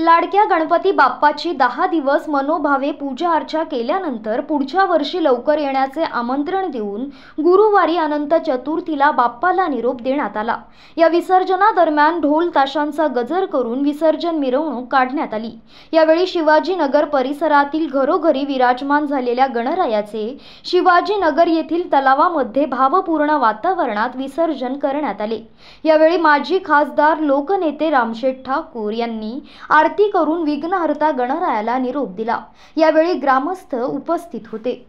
लाडक्या गणपती बाप्पाची दहा दिवस मनोभावे पूजा अर्चा केल्यानंतर पुढच्या वर्षी लवकर येण्याचे आमंत्रण देऊन गुरुवारी अनंत चतुर्थीला बाप्पाला निरोप देण्यात आला या विसर्जनादरम्यान ढोल ताशांचा गजर करून विसर्जन मिरवणूक काढण्यात आली यावेळी शिवाजीनगर परिसरातील घरोघरी विराजमान झालेल्या गणरायाचे शिवाजीनगर येथील तलावामध्ये भावपूर्ण वातावरणात विसर्जन करण्यात आले यावेळी माजी खासदार लोकनेते रामशेठ ठाकूर यांनी आर आरती करून विघ्नहर्ता गणरायाला निरोप दिला यावेळी ग्रामस्थ उपस्थित होते